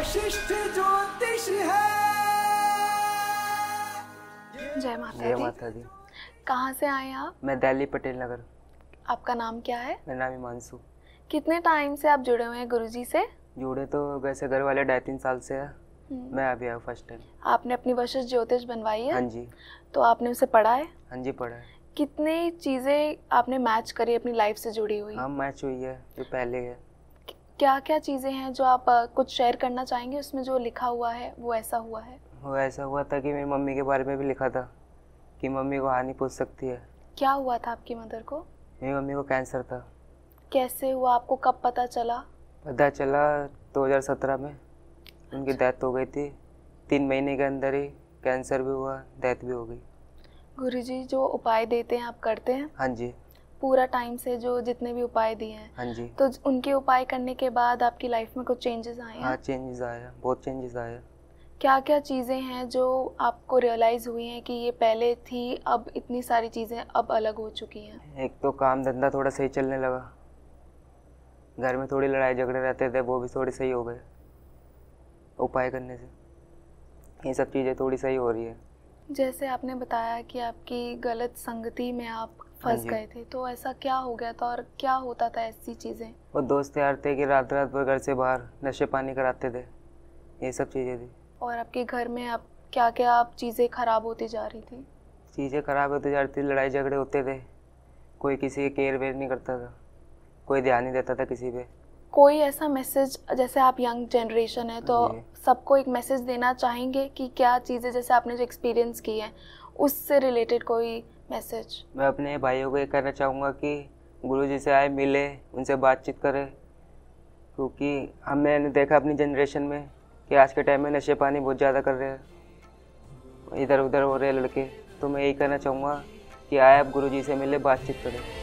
वशिष्ठ ज्योतिष है जय माता जय माता दी कहाँ से आए आप मैं दिल्ली पटेल नगर आपका नाम क्या है मेरा नाम हिमांशु कितने टाइम से आप जुड़े हुए हैं गुरुजी से जुड़े तो वैसे घर वाले ढाई तीन साल से है हम्म। मैं अभी आया फर्स्ट टाइम आपने अपनी वशिष्ठ ज्योतिष बनवाई है हाँ जी तो आपने उसे पढ़ा है हाँ जी पढ़ा है कितनी चीज़ें आपने मैच करी अपनी लाइफ से जुड़ी हुई हाँ मैच हुई है जो पहले है क्या क्या चीज़ें हैं जो आप कुछ शेयर करना चाहेंगे उसमें जो लिखा हुआ है वो ऐसा हुआ है वो ऐसा हुआ था कि मेरी मम्मी के बारे में भी लिखा था कि मम्मी को हानि पूछ सकती है क्या हुआ था आपकी मदर को मेरी मम्मी को कैंसर था कैसे हुआ आपको कब पता चला पता चला 2017 में अच्छा। उनकी डेथ हो गई थी तीन महीने के अंदर ही कैंसर भी हुआ डेथ भी हो गई गुरु जी जो उपाय देते हैं आप करते हैं हाँ जी पूरा टाइम से जो जितने भी उपाय दिए हैं हाँ जी तो उनके उपाय करने के बाद आपकी लाइफ में कुछ चेंजेस आए हैं हाँ चेंजेस आया बहुत चेंजेस आया क्या क्या चीज़ें हैं जो आपको रियलाइज़ हुई हैं कि ये पहले थी अब इतनी सारी चीज़ें अब अलग हो चुकी हैं एक तो काम धंधा थोड़ा सही चलने लगा घर में थोड़ी लड़ाई झगड़े रहते थे वो भी थोड़े सही हो गए उपाय करने से ये सब चीज़ें थोड़ी सही हो रही है जैसे आपने बताया कि आपकी गलत संगति में आप हाँ फंस गए थे तो ऐसा क्या हो गया था और क्या होता था ऐसी चीज़ें वो दोस्त यार थे कि रात रात भर घर से बाहर नशे पानी कराते थे ये सब चीज़ें थी और आपके घर में आप क्या क्या आप चीज़ें खराब होती जा रही थी चीज़ें खराब होती जा रही थी लड़ाई झगड़े होते थे कोई किसी की केयर वेयर नहीं करता था कोई ध्यान नहीं देता था किसी पे कोई ऐसा मैसेज जैसे आप यंग जनरेशन है तो सबको एक मैसेज देना चाहेंगे कि क्या चीज़ें जैसे आपने जो एक्सपीरियंस की है उससे रिलेटेड कोई मैसेज मैं अपने भाइयों को ये कहना चाहूँगा कि गुरु जी से आए मिले उनसे बातचीत करें क्योंकि हमने देखा अपनी जनरेशन में कि आज के टाइम में नशे पानी बहुत ज़्यादा कर रहे हैं इधर उधर हो रहे हैं लड़के तो मैं यही कहना चाहूँगा कि आए आप गुरु जी से मिले बातचीत करें